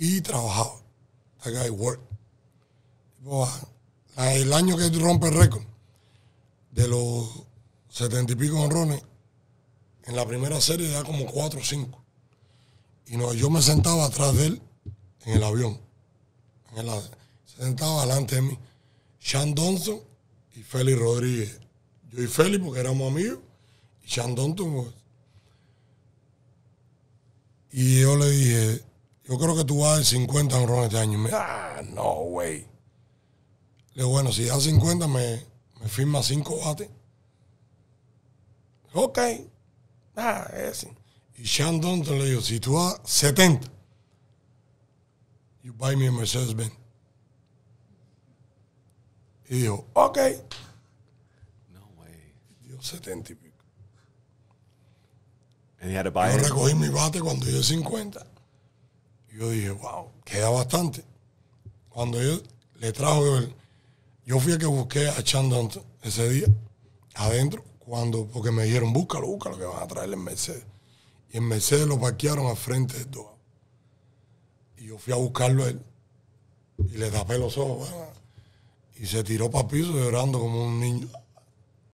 y trabajado. guy ah, el año que rompe el récord de los setenta y pico honrones, en la primera serie Era como cuatro o cinco. Y no, yo me sentaba atrás de él en el avión. En sentaba delante de mí. Sean Donson y Félix Rodríguez. Yo y Félix porque éramos amigos. Y Sean Donson. Pues. Y yo le dije, yo creo que tú vas a dar 50 ron este año. ah, no, güey. Le digo, bueno, si das 50, me, me firma 5 bates. Ok. Ah, así. Y Shandon te le dijo, si tú das 70, you buy me a Mercedes Benz. Y dijo, ok. No way. Dio 70 y pico. And he had to buy yo recogí mi bate cuando dio 50. Yo dije, wow, queda bastante. Cuando yo le trajo yo fui a que busqué a Chandant ese día, adentro, cuando, porque me dijeron, búscalo, búscalo, que van a traerle en Mercedes. Y en Mercedes lo parquearon al frente de Doha. Y yo fui a buscarlo a él. Y le tapé los ojos. Y se tiró para el piso llorando como un niño.